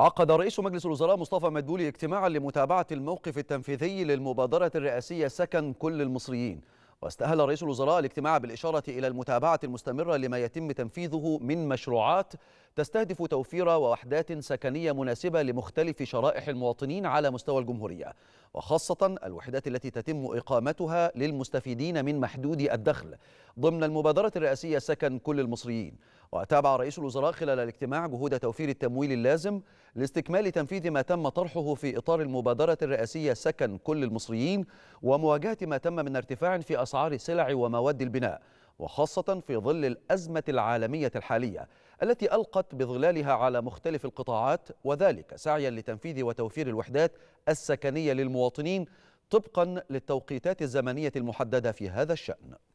عقد رئيس مجلس الوزراء مصطفى مدبولي اجتماعا لمتابعة الموقف التنفيذي للمبادرة الرئاسية سكن كل المصريين واستهل رئيس الوزراء الاجتماع بالإشارة إلى المتابعة المستمرة لما يتم تنفيذه من مشروعات تستهدف توفير وحدات سكنية مناسبة لمختلف شرائح المواطنين على مستوى الجمهورية وخاصة الوحدات التي تتم إقامتها للمستفيدين من محدود الدخل ضمن المبادرة الرئاسية سكن كل المصريين وتابع رئيس الوزراء خلال الاجتماع جهود توفير التمويل اللازم لاستكمال تنفيذ ما تم طرحه في إطار المبادرة الرئاسية سكن كل المصريين ومواجهة ما تم من ارتفاع في أسعار السلع ومواد البناء وخاصة في ظل الأزمة العالمية الحالية التي ألقت بظلالها على مختلف القطاعات وذلك سعيا لتنفيذ وتوفير الوحدات السكنية للمواطنين طبقا للتوقيتات الزمنية المحددة في هذا الشأن